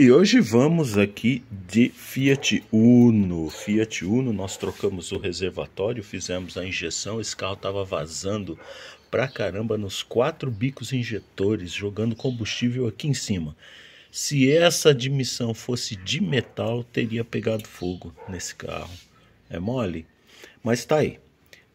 E hoje vamos aqui de Fiat Uno. Fiat Uno, nós trocamos o reservatório, fizemos a injeção, esse carro estava vazando pra caramba nos quatro bicos injetores, jogando combustível aqui em cima. Se essa admissão fosse de metal, teria pegado fogo nesse carro. É mole? Mas tá aí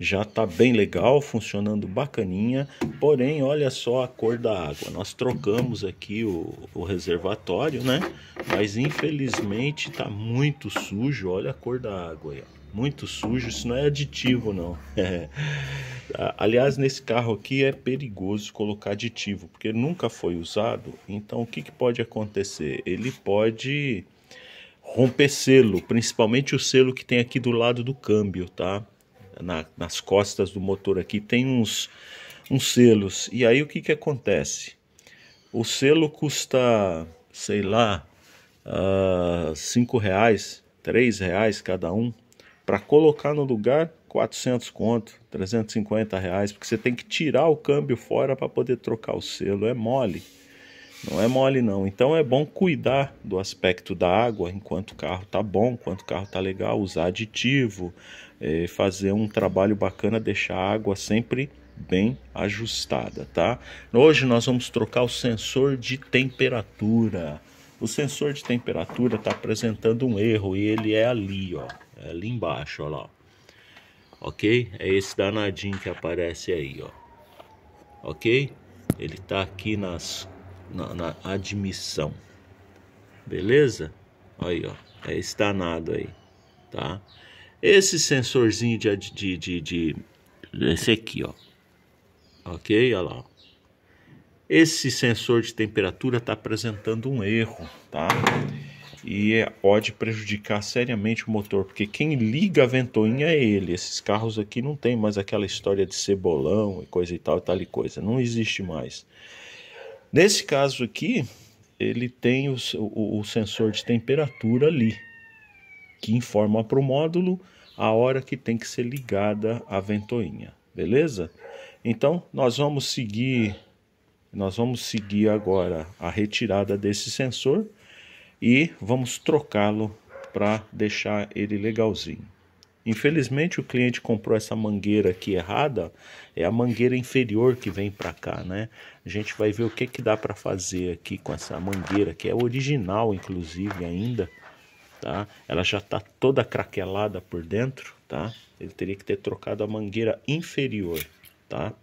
já está bem legal, funcionando bacaninha, porém olha só a cor da água, nós trocamos aqui o, o reservatório, né? Mas infelizmente está muito sujo, olha a cor da água aí, muito sujo, isso não é aditivo não. Aliás, nesse carro aqui é perigoso colocar aditivo, porque nunca foi usado, então o que, que pode acontecer? Ele pode romper selo, principalmente o selo que tem aqui do lado do câmbio, tá? na, nas costas do motor aqui tem uns, uns selos. E aí o que, que acontece? O selo custa, sei lá, uh, cinco reais, três reais cada um. Para colocar no lugar, 400 conto, 350 reais, porque você tem que tirar o câmbio fora para poder trocar o selo. É mole. Não é mole não. Então é bom cuidar do aspecto da água enquanto o carro tá bom, enquanto o carro tá legal, usar aditivo, é, fazer um trabalho bacana, deixar a água sempre bem ajustada, tá? Hoje nós vamos trocar o sensor de temperatura. O sensor de temperatura está apresentando um erro e ele é ali, ó, é ali embaixo, ó lá. Ok? É esse danadinho que aparece aí, ó. Ok? Ele está aqui nas, na, na admissão. Beleza? Aí, ó. É esse danado aí, tá? Esse sensorzinho de, de, de, de esse aqui, ó. Ok, olha lá. Esse sensor de temperatura está apresentando um erro, tá? E é, pode prejudicar seriamente o motor, porque quem liga a ventoinha é ele. Esses carros aqui não tem mais aquela história de cebolão e coisa e tal e tal e coisa. Não existe mais. Nesse caso aqui, ele tem o, o, o sensor de temperatura ali, que informa para o módulo a hora que tem que ser ligada a ventoinha, beleza? Então, nós vamos seguir nós vamos seguir agora a retirada desse sensor e vamos trocá-lo para deixar ele legalzinho. Infelizmente o cliente comprou essa mangueira aqui errada, é a mangueira inferior que vem para cá, né? A gente vai ver o que que dá para fazer aqui com essa mangueira que é original inclusive ainda tá? Ela já está toda craquelada por dentro, tá? Ele teria que ter trocado a mangueira inferior, tá?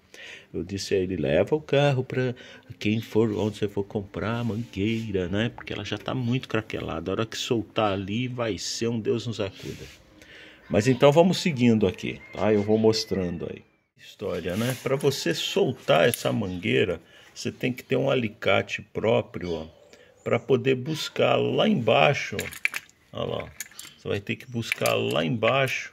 Eu disse a ele, leva o carro para quem for, onde você for comprar a mangueira, né? Porque ela já está muito craquelada. A hora que soltar ali vai ser um Deus nos acuda. Mas então vamos seguindo aqui, tá? Eu vou mostrando aí. História, né? Para você soltar essa mangueira, você tem que ter um alicate próprio, ó, para poder buscar lá embaixo, Olha lá. Você vai ter que buscar lá embaixo.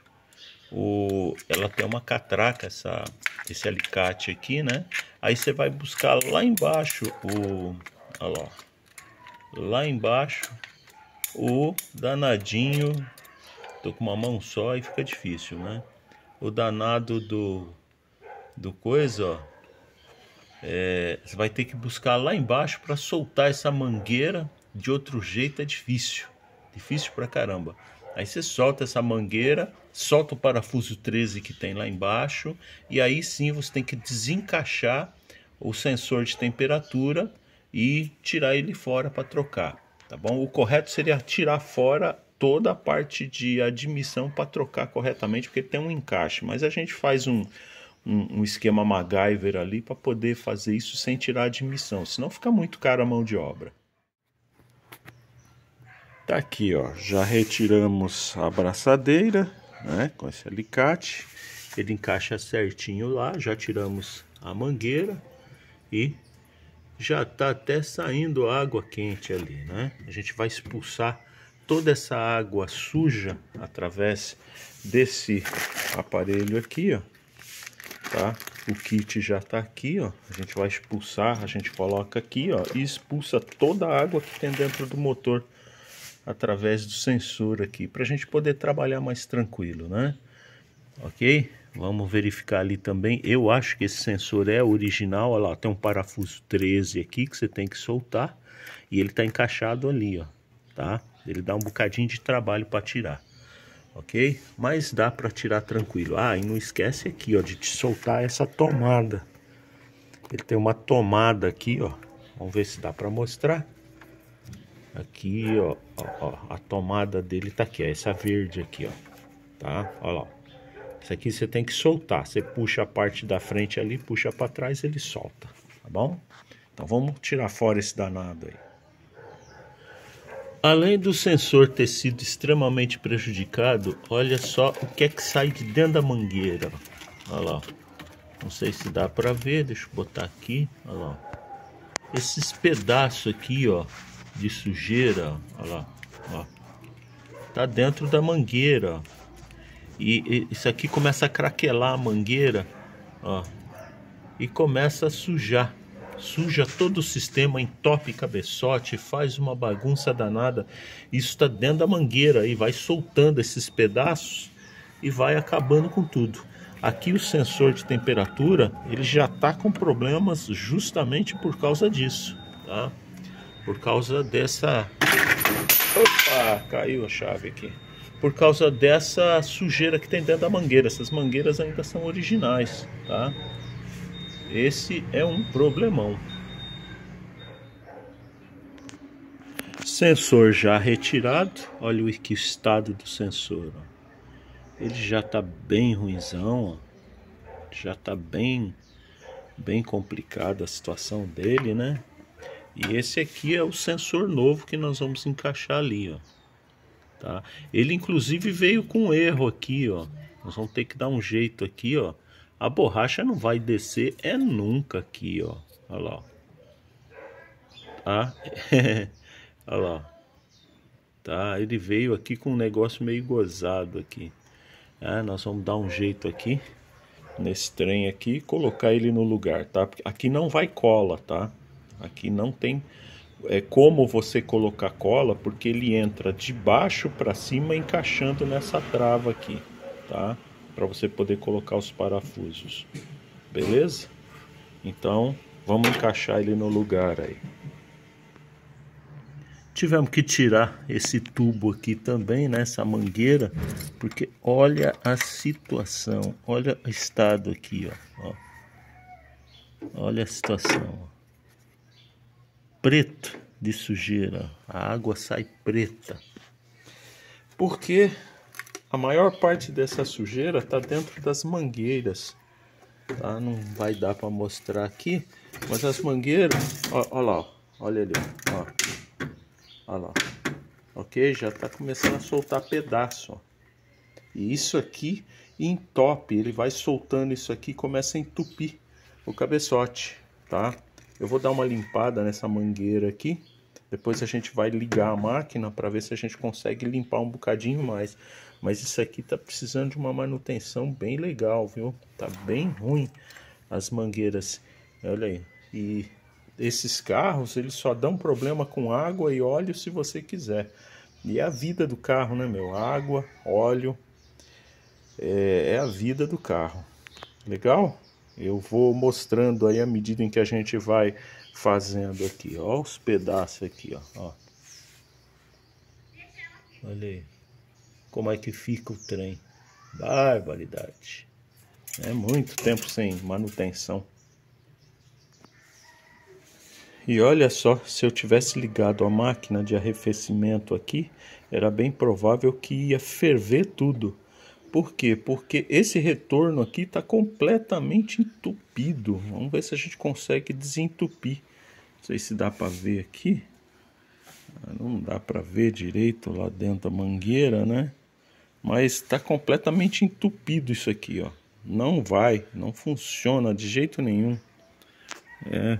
O, ela tem uma catraca, essa, esse alicate aqui, né? Aí você vai buscar lá embaixo o... Olha lá. Lá embaixo o danadinho... Tô com uma mão só e fica difícil, né? O danado do... Do coisa, ó. É, você vai ter que buscar lá embaixo para soltar essa mangueira. De outro jeito é difícil. Difícil pra caramba. Aí você solta essa mangueira, solta o parafuso 13 que tem lá embaixo, e aí sim você tem que desencaixar o sensor de temperatura e tirar ele fora para trocar, tá bom? O correto seria tirar fora toda a parte de admissão para trocar corretamente, porque tem um encaixe, mas a gente faz um, um, um esquema MacGyver ali para poder fazer isso sem tirar a admissão, senão fica muito caro a mão de obra. Tá aqui, ó, já retiramos a abraçadeira, né, com esse alicate. Ele encaixa certinho lá, já tiramos a mangueira e já tá até saindo água quente ali, né? A gente vai expulsar toda essa água suja através desse aparelho aqui, ó. Tá? O kit já tá aqui, ó. A gente vai expulsar, a gente coloca aqui, ó, e expulsa toda a água que tem dentro do motor através do sensor aqui, para a gente poder trabalhar mais tranquilo, né? Ok? Vamos verificar ali também. Eu acho que esse sensor é original. Olha lá, tem um parafuso 13 aqui que você tem que soltar. E ele está encaixado ali, ó. Tá? Ele dá um bocadinho de trabalho para tirar. Ok? Mas dá para tirar tranquilo. Ah, e não esquece aqui, ó, de te soltar essa tomada. Ele tem uma tomada aqui, ó. Vamos ver se dá para mostrar. Aqui, ó, ó, ó, a tomada dele tá aqui, ó, essa verde aqui, ó, tá? Olha lá, isso aqui você tem que soltar, você puxa a parte da frente ali, puxa para trás, ele solta, tá bom? Então vamos tirar fora esse danado aí. Além do sensor ter sido extremamente prejudicado, olha só o que é que sai de dentro da mangueira. Olha lá. Não sei se dá para ver, deixa eu botar aqui. Olha lá. Esses pedaços aqui, ó, de sujeira, olha lá, ó, tá dentro da mangueira. E, e, isso aqui começa a craquelar a mangueira, ó, e começa a sujar. Suja todo o sistema, entope cabeçote, faz uma bagunça danada. Isso está dentro da mangueira e vai soltando esses pedaços e vai acabando com tudo. Aqui o sensor de temperatura ele já está com problemas justamente por causa disso, tá? Por causa dessa... Opa, caiu a chave aqui. Por causa dessa sujeira que tem dentro da mangueira. Essas mangueiras ainda são originais, tá? Esse é um problemão. Sensor já retirado. Olha o que estado do sensor. Ó. Ele já está bem ruimzão Ó. Já está bem, bem complicada a situação dele, né? E esse aqui é o sensor novo que nós vamos encaixar ali, ó. Tá? Ele inclusive veio com um erro aqui, ó. Nós vamos ter que dar um jeito aqui, ó. A borracha não vai descer é nunca aqui, ó. Olha lá. Tá? Olha lá. Tá? Ele veio aqui com um negócio meio gozado aqui. Ah, nós vamos dar um jeito aqui nesse trem aqui colocar ele no lugar, tá? Porque aqui não vai cola, tá? Aqui não tem é, como você colocar cola, porque ele entra de baixo para cima encaixando nessa trava aqui, tá? Para você poder colocar os parafusos, beleza? Então, vamos encaixar ele no lugar aí. Tivemos que tirar esse tubo aqui também, né? Essa mangueira, porque olha a situação, olha o estado aqui, ó. ó. Olha a situação, ó preto de sujeira. A água sai preta. Porque a maior parte dessa sujeira está dentro das mangueiras. Tá? Não vai dar para mostrar aqui, mas as mangueiras, olha lá, ó, olha ali, ó. Olha lá. Ok? Já está começando a soltar pedaço. Ó. E isso aqui entope, ele vai soltando isso aqui começa a entupir o cabeçote, tá? Eu vou dar uma limpada nessa mangueira aqui. Depois a gente vai ligar a máquina para ver se a gente consegue limpar um bocadinho mais. Mas isso aqui tá precisando de uma manutenção bem legal, viu? Tá bem ruim as mangueiras. Olha aí. E esses carros, eles só dão problema com água e óleo se você quiser. E é a vida do carro, né, meu? Água, óleo, é, é a vida do carro. Legal? Eu vou mostrando aí à medida em que a gente vai fazendo aqui, ó, os pedaços aqui, ó, ó. Olha aí, como é que fica o trem. Barbaridade. É muito tempo sem manutenção. E olha só, se eu tivesse ligado a máquina de arrefecimento aqui, era bem provável que ia ferver tudo. Por quê? Porque esse retorno aqui está completamente entupido. Vamos ver se a gente consegue desentupir. Não sei se dá para ver aqui. Ah, não dá para ver direito lá dentro da mangueira, né? Mas está completamente entupido isso aqui, ó. Não vai, não funciona de jeito nenhum. É.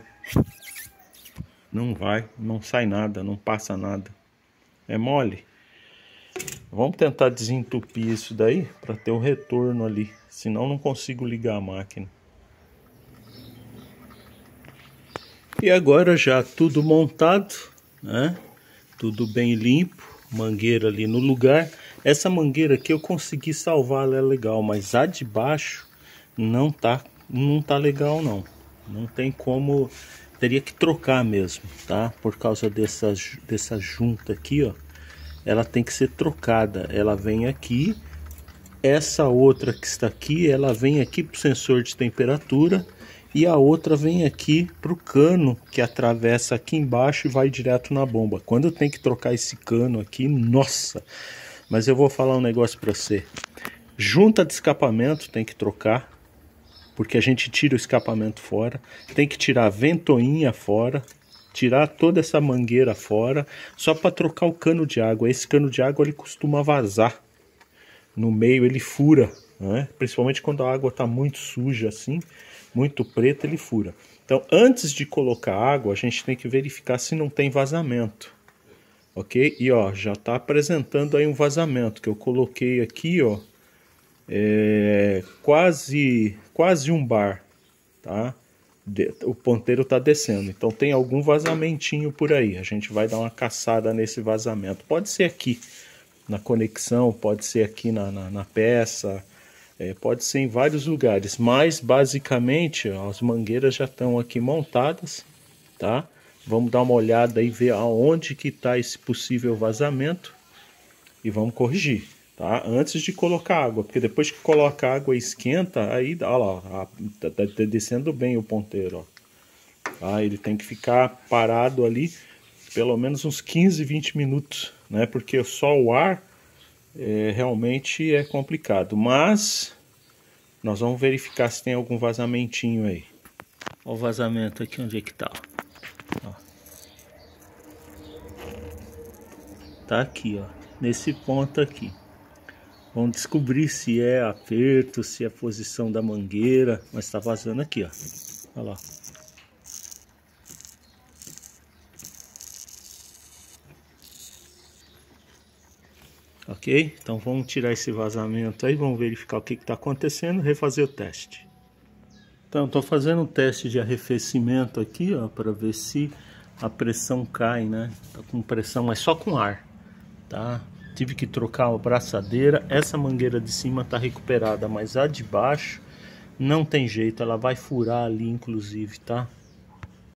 Não vai, não sai nada, não passa nada. É mole. Vamos tentar desentupir isso daí para ter o retorno ali, senão não consigo ligar a máquina. E agora já tudo montado, né? Tudo bem limpo, mangueira ali no lugar. Essa mangueira aqui eu consegui salvar, ela é legal, mas a de baixo não tá, não tá legal não. Não tem como, teria que trocar mesmo, tá? Por causa dessa, dessa junta aqui, ó ela tem que ser trocada. Ela vem aqui, essa outra que está aqui, ela vem aqui para o sensor de temperatura e a outra vem aqui para o cano que atravessa aqui embaixo e vai direto na bomba. Quando eu tenho que trocar esse cano aqui, nossa! Mas eu vou falar um negócio para você. Junta de escapamento tem que trocar, porque a gente tira o escapamento fora, tem que tirar a ventoinha fora, tirar toda essa mangueira fora só para trocar o cano de água. Esse cano de água ele costuma vazar no meio, ele fura, né? principalmente quando a água está muito suja assim, muito preta, ele fura. Então, antes de colocar água, a gente tem que verificar se não tem vazamento. Ok? E ó, já está apresentando aí um vazamento que eu coloquei aqui, ó, é quase quase um bar, tá? o ponteiro está descendo. Então tem algum vazamentinho por aí. A gente vai dar uma caçada nesse vazamento. Pode ser aqui na conexão, pode ser aqui na, na, na peça, é, pode ser em vários lugares. Mas basicamente as mangueiras já estão aqui montadas, tá? Vamos dar uma olhada e ver aonde que está esse possível vazamento e vamos corrigir tá? Antes de colocar água, porque depois que coloca água e esquenta, aí, olha lá, tá, tá, tá descendo bem o ponteiro, ó. Tá? Ele tem que ficar parado ali pelo menos uns 15, 20 minutos, né? Porque só o ar é, realmente é complicado, mas nós vamos verificar se tem algum vazamentinho aí. Olha o vazamento aqui, onde é que tá, ó. Tá aqui, ó, nesse ponto aqui. Vamos descobrir se é aperto, se é posição da mangueira. Mas está vazando aqui, ó. Olha lá. Ok? Então vamos tirar esse vazamento aí, vamos verificar o que está acontecendo, refazer o teste. Então estou fazendo um teste de arrefecimento aqui, ó, para ver se a pressão cai, né? Tá com pressão, mas só com ar, tá? tive que trocar a braçadeira. Essa mangueira de cima está recuperada, mas a de baixo não tem jeito, ela vai furar ali inclusive, tá?